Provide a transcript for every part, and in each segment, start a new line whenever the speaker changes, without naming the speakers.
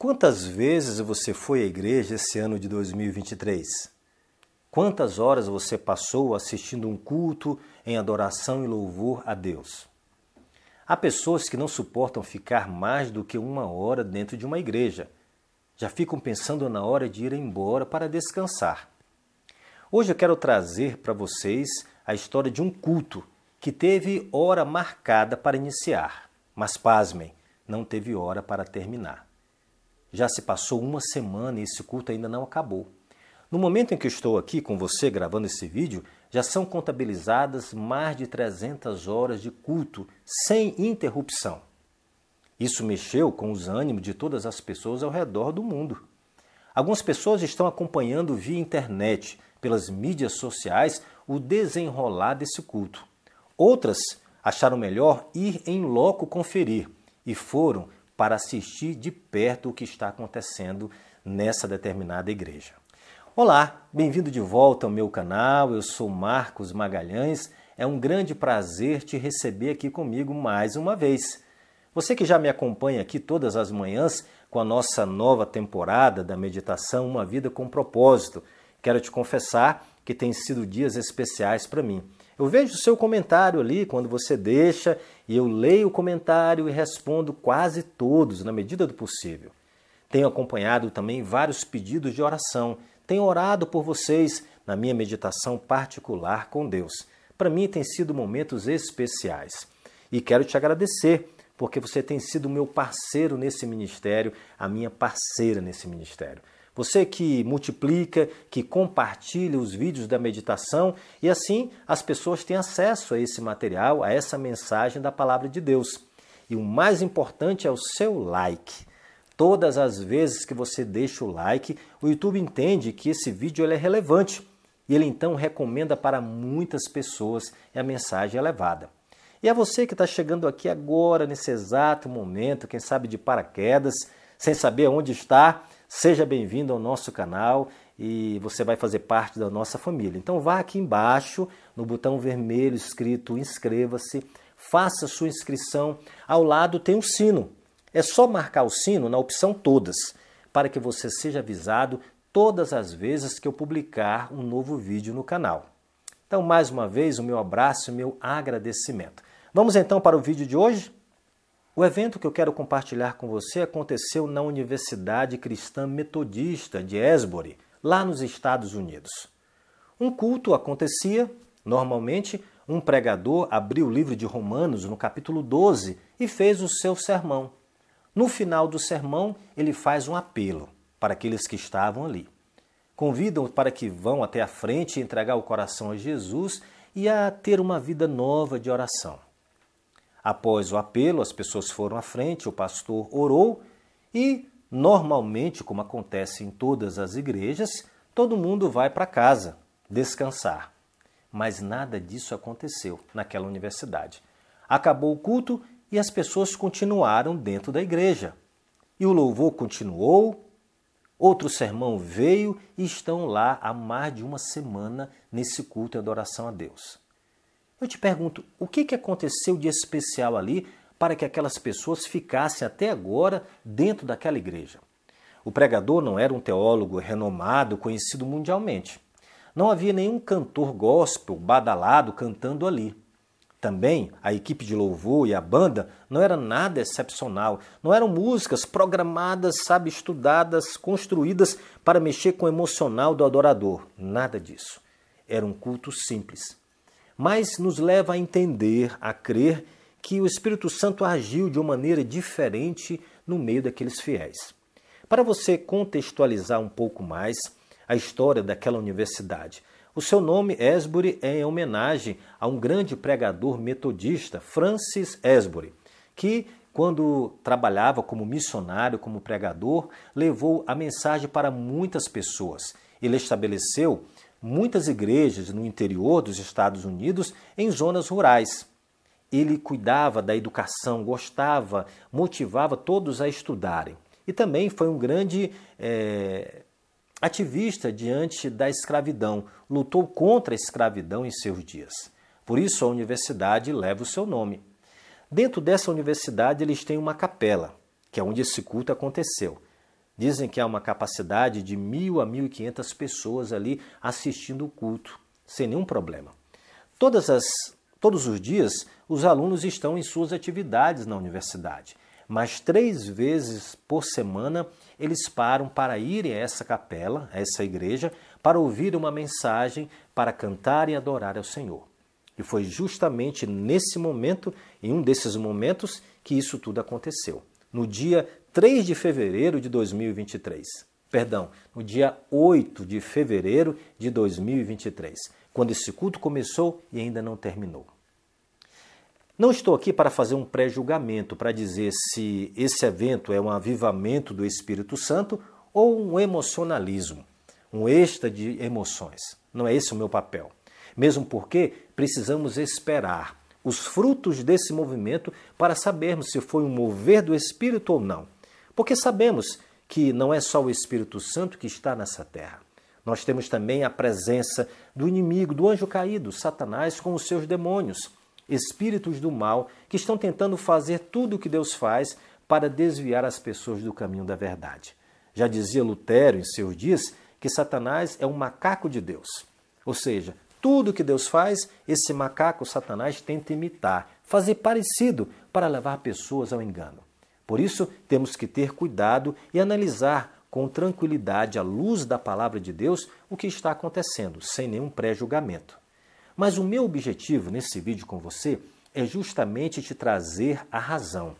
Quantas vezes você foi à igreja esse ano de 2023? Quantas horas você passou assistindo um culto em adoração e louvor a Deus? Há pessoas que não suportam ficar mais do que uma hora dentro de uma igreja. Já ficam pensando na hora de ir embora para descansar. Hoje eu quero trazer para vocês a história de um culto que teve hora marcada para iniciar, mas pasmem, não teve hora para terminar. Já se passou uma semana e esse culto ainda não acabou. No momento em que estou aqui com você gravando esse vídeo, já são contabilizadas mais de 300 horas de culto sem interrupção. Isso mexeu com os ânimos de todas as pessoas ao redor do mundo. Algumas pessoas estão acompanhando via internet, pelas mídias sociais, o desenrolar desse culto. Outras acharam melhor ir em loco conferir e foram para assistir de perto o que está acontecendo nessa determinada igreja. Olá, bem-vindo de volta ao meu canal. Eu sou Marcos Magalhães. É um grande prazer te receber aqui comigo mais uma vez. Você que já me acompanha aqui todas as manhãs com a nossa nova temporada da meditação Uma Vida com Propósito, quero te confessar que tem sido dias especiais para mim. Eu vejo o seu comentário ali quando você deixa e eu leio o comentário e respondo quase todos na medida do possível. Tenho acompanhado também vários pedidos de oração. Tenho orado por vocês na minha meditação particular com Deus. Para mim tem sido momentos especiais. E quero te agradecer porque você tem sido meu parceiro nesse ministério, a minha parceira nesse ministério. Você que multiplica, que compartilha os vídeos da meditação e assim as pessoas têm acesso a esse material, a essa mensagem da palavra de Deus. E o mais importante é o seu like. Todas as vezes que você deixa o like, o YouTube entende que esse vídeo é relevante e ele então recomenda para muitas pessoas e a mensagem é levada. E a você que está chegando aqui agora, nesse exato momento, quem sabe de paraquedas, sem saber onde está, Seja bem-vindo ao nosso canal e você vai fazer parte da nossa família. Então vá aqui embaixo no botão vermelho escrito inscreva-se, faça sua inscrição. Ao lado tem um sino. É só marcar o sino na opção todas, para que você seja avisado todas as vezes que eu publicar um novo vídeo no canal. Então, mais uma vez, o meu abraço e o meu agradecimento. Vamos então para o vídeo de hoje? O evento que eu quero compartilhar com você aconteceu na Universidade Cristã Metodista de Esbury, lá nos Estados Unidos. Um culto acontecia, normalmente, um pregador abriu o livro de Romanos no capítulo 12 e fez o seu sermão. No final do sermão, ele faz um apelo para aqueles que estavam ali. Convidam para que vão até a frente e entregar o coração a Jesus e a ter uma vida nova de oração. Após o apelo, as pessoas foram à frente, o pastor orou e, normalmente, como acontece em todas as igrejas, todo mundo vai para casa descansar. Mas nada disso aconteceu naquela universidade. Acabou o culto e as pessoas continuaram dentro da igreja. E o louvor continuou, outro sermão veio e estão lá há mais de uma semana nesse culto e adoração a Deus. Eu te pergunto, o que, que aconteceu de especial ali para que aquelas pessoas ficassem até agora dentro daquela igreja? O pregador não era um teólogo renomado, conhecido mundialmente. Não havia nenhum cantor gospel badalado cantando ali. Também a equipe de louvor e a banda não era nada excepcional. Não eram músicas programadas, sabe, estudadas, construídas para mexer com o emocional do adorador. Nada disso. Era um culto simples mas nos leva a entender, a crer que o Espírito Santo agiu de uma maneira diferente no meio daqueles fiéis. Para você contextualizar um pouco mais a história daquela universidade, o seu nome Esbury é em homenagem a um grande pregador metodista, Francis Esbury, que quando trabalhava como missionário, como pregador, levou a mensagem para muitas pessoas. Ele estabeleceu muitas igrejas no interior dos Estados Unidos em zonas rurais. Ele cuidava da educação, gostava, motivava todos a estudarem. E também foi um grande é, ativista diante da escravidão, lutou contra a escravidão em seus dias. Por isso a universidade leva o seu nome. Dentro dessa universidade eles têm uma capela, que é onde esse culto aconteceu. Dizem que há uma capacidade de mil a mil e quinhentas pessoas ali assistindo o culto, sem nenhum problema. Todas as, todos os dias, os alunos estão em suas atividades na universidade, mas três vezes por semana eles param para irem a essa capela, a essa igreja, para ouvir uma mensagem, para cantar e adorar ao Senhor. E foi justamente nesse momento, em um desses momentos, que isso tudo aconteceu. No dia 3 de fevereiro de 2023. Perdão, no dia 8 de fevereiro de 2023, quando esse culto começou e ainda não terminou. Não estou aqui para fazer um pré-julgamento, para dizer se esse evento é um avivamento do Espírito Santo ou um emocionalismo, um êxtase de emoções. Não é esse o meu papel. Mesmo porque precisamos esperar os frutos desse movimento para sabermos se foi um mover do Espírito ou não. Porque sabemos que não é só o Espírito Santo que está nessa terra. Nós temos também a presença do inimigo, do anjo caído, Satanás, com os seus demônios, espíritos do mal que estão tentando fazer tudo o que Deus faz para desviar as pessoas do caminho da verdade. Já dizia Lutero em seus dias que Satanás é um macaco de Deus. Ou seja, tudo que Deus faz, esse macaco Satanás tenta imitar, fazer parecido para levar pessoas ao engano. Por isso, temos que ter cuidado e analisar com tranquilidade, à luz da palavra de Deus, o que está acontecendo, sem nenhum pré-julgamento. Mas o meu objetivo nesse vídeo com você é justamente te trazer a razão.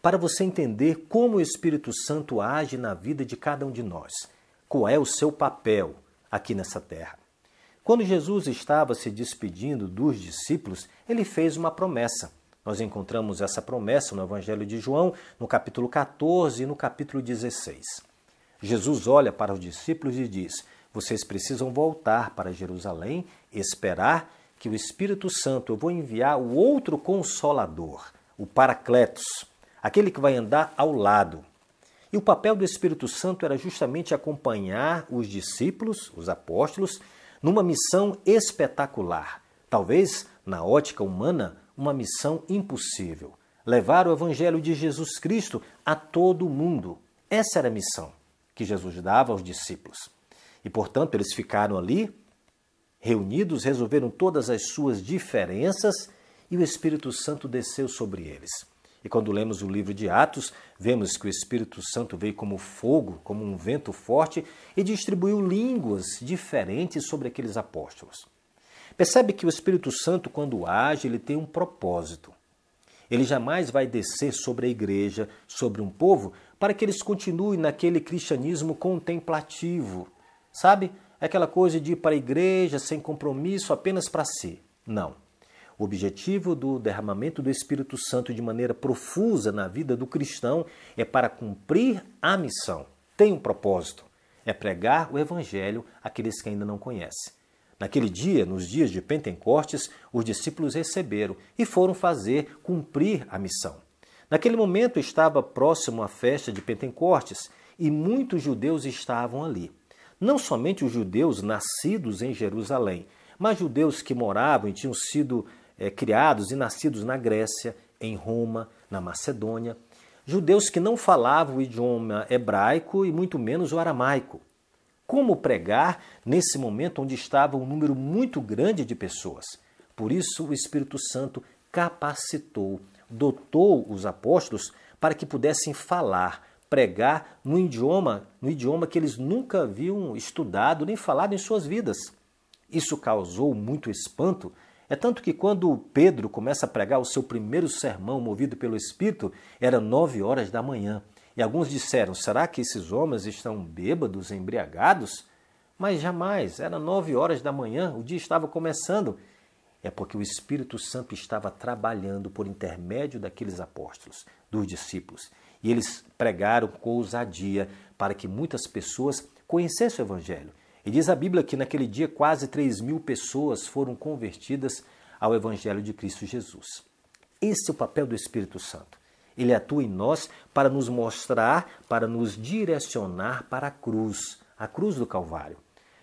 Para você entender como o Espírito Santo age na vida de cada um de nós, qual é o seu papel aqui nessa terra. Quando Jesus estava se despedindo dos discípulos, ele fez uma promessa. Nós encontramos essa promessa no Evangelho de João, no capítulo 14 e no capítulo 16. Jesus olha para os discípulos e diz: Vocês precisam voltar para Jerusalém, esperar que o Espírito Santo eu vou enviar o outro consolador, o Paracletos, aquele que vai andar ao lado. E o papel do Espírito Santo era justamente acompanhar os discípulos, os apóstolos, numa missão espetacular. Talvez, na ótica humana, uma missão impossível: levar o Evangelho de Jesus Cristo a todo o mundo. Essa era a missão que Jesus dava aos discípulos. E, portanto, eles ficaram ali, reunidos, resolveram todas as suas diferenças e o Espírito Santo desceu sobre eles. E quando lemos o livro de Atos, vemos que o Espírito Santo veio como fogo, como um vento forte e distribuiu línguas diferentes sobre aqueles apóstolos. Percebe que o Espírito Santo, quando age, ele tem um propósito. Ele jamais vai descer sobre a igreja, sobre um povo, para que eles continuem naquele cristianismo contemplativo. Sabe? É aquela coisa de ir para a igreja sem compromisso apenas para si. Não. O objetivo do derramamento do Espírito Santo de maneira profusa na vida do cristão é para cumprir a missão. Tem um propósito: é pregar o Evangelho àqueles que ainda não conhecem. Naquele dia, nos dias de Pentecostes, os discípulos receberam e foram fazer cumprir a missão. Naquele momento estava próximo a festa de Pentecostes e muitos judeus estavam ali. Não somente os judeus nascidos em Jerusalém, mas judeus que moravam e tinham sido é, criados e nascidos na Grécia, em Roma, na Macedônia, judeus que não falavam o idioma hebraico e muito menos o aramaico. Como pregar nesse momento onde estava um número muito grande de pessoas? Por isso, o Espírito Santo capacitou, dotou os apóstolos para que pudessem falar, pregar no idioma, no idioma que eles nunca haviam estudado nem falado em suas vidas. Isso causou muito espanto. É tanto que quando Pedro começa a pregar o seu primeiro sermão movido pelo Espírito, era nove horas da manhã. E alguns disseram: Será que esses homens estão bêbados, embriagados? Mas jamais, era nove horas da manhã, o dia estava começando. É porque o Espírito Santo estava trabalhando por intermédio daqueles apóstolos, dos discípulos. E eles pregaram com ousadia para que muitas pessoas conhecessem o Evangelho. E diz a Bíblia que naquele dia quase 3 mil pessoas foram convertidas ao Evangelho de Cristo Jesus. Esse é o papel do Espírito Santo. Ele atua em nós para nos mostrar, para nos direcionar para a cruz, a cruz do Calvário.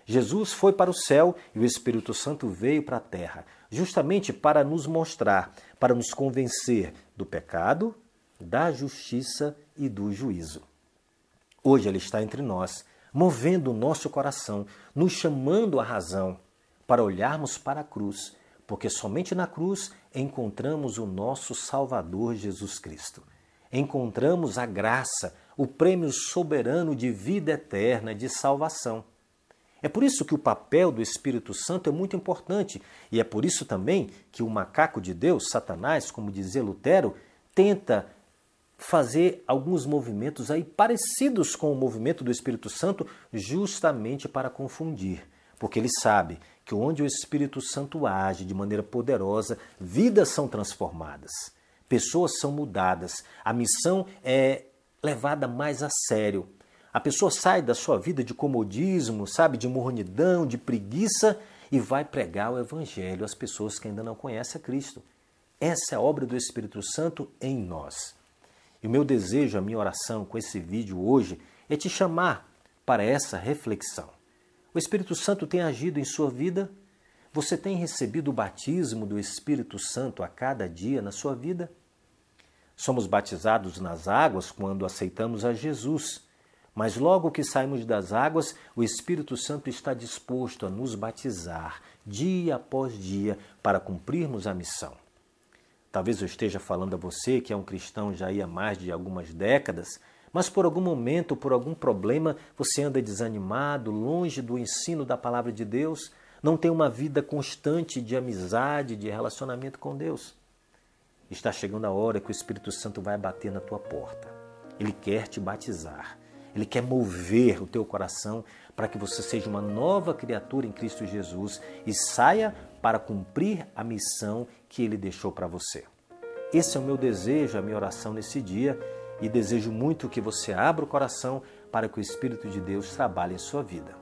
Jesus foi para o céu e o Espírito Santo veio para a terra, justamente para nos mostrar, para nos convencer do pecado, da justiça e do juízo. Hoje ele está entre nós, movendo o nosso coração, nos chamando à razão para olharmos para a cruz porque somente na cruz encontramos o nosso Salvador Jesus Cristo. Encontramos a graça, o prêmio soberano de vida eterna, de salvação. É por isso que o papel do Espírito Santo é muito importante, e é por isso também que o macaco de Deus, Satanás, como dizia Lutero, tenta fazer alguns movimentos aí parecidos com o movimento do Espírito Santo, justamente para confundir, porque ele sabe que onde o Espírito Santo age de maneira poderosa, vidas são transformadas, pessoas são mudadas, a missão é levada mais a sério. A pessoa sai da sua vida de comodismo, sabe, de mornidão, de preguiça e vai pregar o evangelho às pessoas que ainda não conhecem a Cristo. Essa é a obra do Espírito Santo em nós. E o meu desejo, a minha oração com esse vídeo hoje é te chamar para essa reflexão. O Espírito Santo tem agido em sua vida? Você tem recebido o batismo do Espírito Santo a cada dia na sua vida? Somos batizados nas águas quando aceitamos a Jesus, mas logo que saímos das águas, o Espírito Santo está disposto a nos batizar dia após dia para cumprirmos a missão. Talvez eu esteja falando a você que é um cristão já há mais de algumas décadas mas por algum momento, por algum problema, você anda desanimado, longe do ensino da palavra de Deus, não tem uma vida constante de amizade, de relacionamento com Deus. Está chegando a hora que o Espírito Santo vai bater na tua porta. Ele quer te batizar. Ele quer mover o teu coração para que você seja uma nova criatura em Cristo Jesus e saia para cumprir a missão que ele deixou para você. Esse é o meu desejo, a minha oração nesse dia e desejo muito que você abra o coração para que o Espírito de Deus trabalhe em sua vida.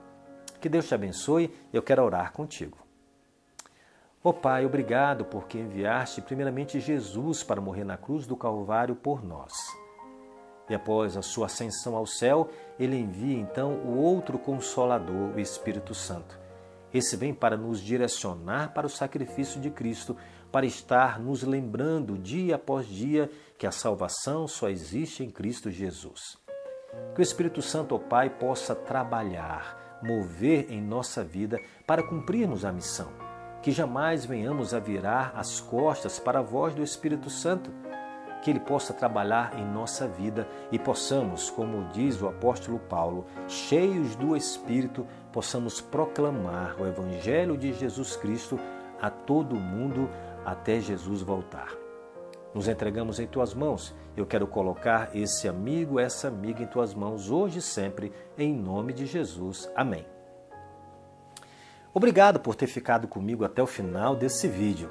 Que Deus te abençoe, eu quero orar contigo. Ó oh Pai, obrigado porque enviaste primeiramente Jesus para morrer na cruz do Calvário por nós. E após a sua ascensão ao céu, ele envia então o outro consolador, o Espírito Santo. Esse vem para nos direcionar para o sacrifício de Cristo, para estar nos lembrando dia após dia que a salvação só existe em Cristo Jesus. Que o Espírito Santo, ó Pai, possa trabalhar, mover em nossa vida para cumprirmos a missão. Que jamais venhamos a virar as costas para a voz do Espírito Santo. Que ele possa trabalhar em nossa vida e possamos, como diz o apóstolo Paulo, cheios do Espírito, possamos proclamar o Evangelho de Jesus Cristo a todo mundo até Jesus voltar. Nos entregamos em tuas mãos. Eu quero colocar esse amigo, essa amiga em tuas mãos hoje e sempre, em nome de Jesus. Amém. Obrigado por ter ficado comigo até o final desse vídeo.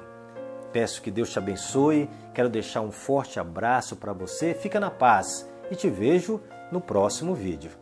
Peço que Deus te abençoe. Quero deixar um forte abraço para você. Fica na paz e te vejo no próximo vídeo.